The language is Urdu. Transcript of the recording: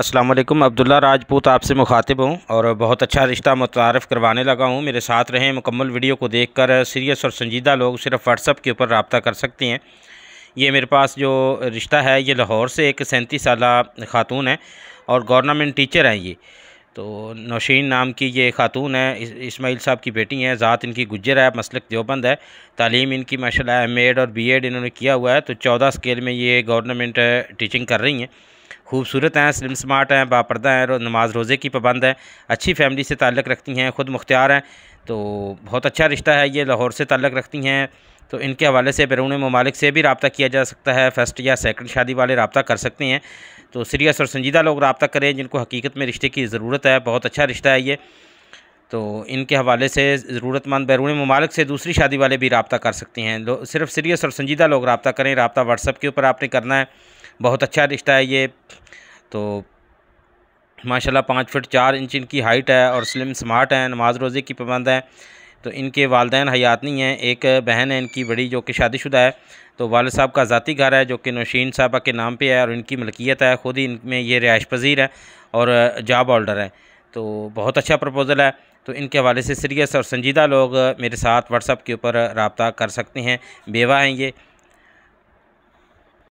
السلام علیکم عبداللہ راجپوت آپ سے مخاطب ہوں اور بہت اچھا رشتہ متعارف کروانے لگا ہوں میرے ساتھ رہیں مکمل ویڈیو کو دیکھ کر سیریس اور سنجیدہ لوگ صرف اپ کے اوپر رابطہ کر سکتی ہیں یہ میرے پاس جو رشتہ ہے یہ لاہور سے ایک سینتیس سالہ خاتون ہے اور گورنمنٹ ٹیچر ہیں یہ تو نوشین نام کی یہ خاتون ہے اسماعیل صاحب کی بیٹی ہیں ذات ان کی گجر ہے مسلک دیوبند ہے تعلیم ان کی ماشاء اللہ ایم ایڈ اور بی ایڈ انہوں نے کیا ہوا ہے تو چودہ اسکیل میں یہ گورنمنٹ ٹیچنگ کر رہی ہیں خوبصورت ہیں سلم سمارٹ ہیں باپردہ ہیں نماز روزے کی پابند ہیں اچھی فیملی سے تعلق رکھتی ہیں خود مختار ہیں تو بہت اچھا رشتہ ہے یہ لاہور سے تعلق رکھتی ہیں تو ان کے حوالے سے بیرون ممالک سے بھی رابطہ کیا جا سکتا ہے فیسٹ یا سیکنڈ شادی والے رابطہ کر سکتے ہیں تو سریس اور سنجیدہ لوگ رابطہ کریں جن کو حقیقت میں رشتے کی ضرورت ہے بہت اچھا رشتہ ہے یہ تو ان کے حوالے سے ضرورت مند بیرون ممالک سے دوسری شادی والے بھی رابطہ کر سکتے ہیں صرف سریس اور سنجیدہ لوگ رابطہ کریں رابطہ ورسپ کے اوپر آپ نے کرنا ہے بہت اچھا رشتہ ہے یہ تو ماشاءاللہ پانچ فٹ چار انچ ان کی ہائٹ ہے اور سلم سمارٹ ہیں نماز روزے کی پابند ہیں تو ان کے والدین حیات نہیں ہیں ایک بہن ہے ان کی بڑی جو کہ شادی شدہ ہے تو والد صاحب کا ذاتی گھر ہے جو کہ نوشین صاحبہ کے نام پہ ہے اور ان کی ملکیت ہے خود ہی ان میں یہ رہائش پذیر ہے اور جاب آلڈر ہے تو بہت اچھا پرپوزل ہے تو ان کے حوالے سے سیریس اور سنجیدہ لوگ میرے ساتھ اپ کے اوپر رابطہ کر سکتے ہیں بیوہ ہیں یہ